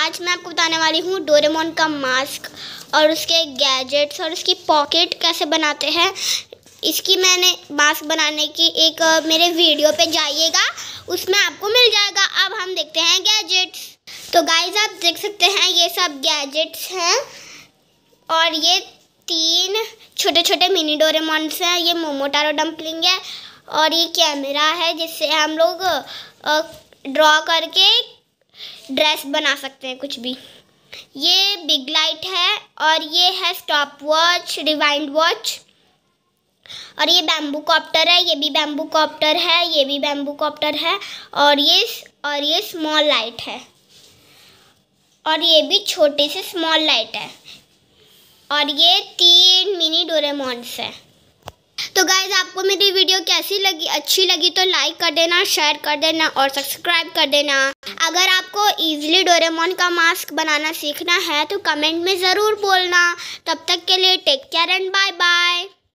आज मैं आपको बताने वाली हूँ डोरेमोन का मास्क और उसके गैजेट्स और उसकी पॉकेट कैसे बनाते हैं इसकी मैंने मास्क बनाने की एक मेरे वीडियो पे जाइएगा उसमें आपको मिल जाएगा अब हम देखते हैं गैजेट्स तो गाइज आप देख सकते हैं ये सब गैजेट्स हैं और ये तीन छोटे छोटे मिनी डोरेमोन्स हैं ये मोमोटारो डम्पलिंग है और ये कैमरा है जिससे हम लोग ड्रॉ करके ड्रेस बना सकते हैं कुछ भी ये बिग लाइट है और ये है स्टॉप वॉच रिवाइंड वॉच और ये बैम्बू कॉप्टर है ये भी बैम्बू कॉप्टर है ये भी बैम्बू कॉप्टर है और ये और ये स्मॉल लाइट है और ये भी छोटे से स्मॉल लाइट है और ये तीन मिनी डोरेमोन्स है तो गाइज आपको मेरी वीडियो कैसी लगी अच्छी लगी तो लाइक कर देना शेयर कर देना और सब्सक्राइब कर देना अगर आपको ईजिली डोरेमोन का मास्क बनाना सीखना है तो कमेंट में ज़रूर बोलना तब तक के लिए take care and bye bye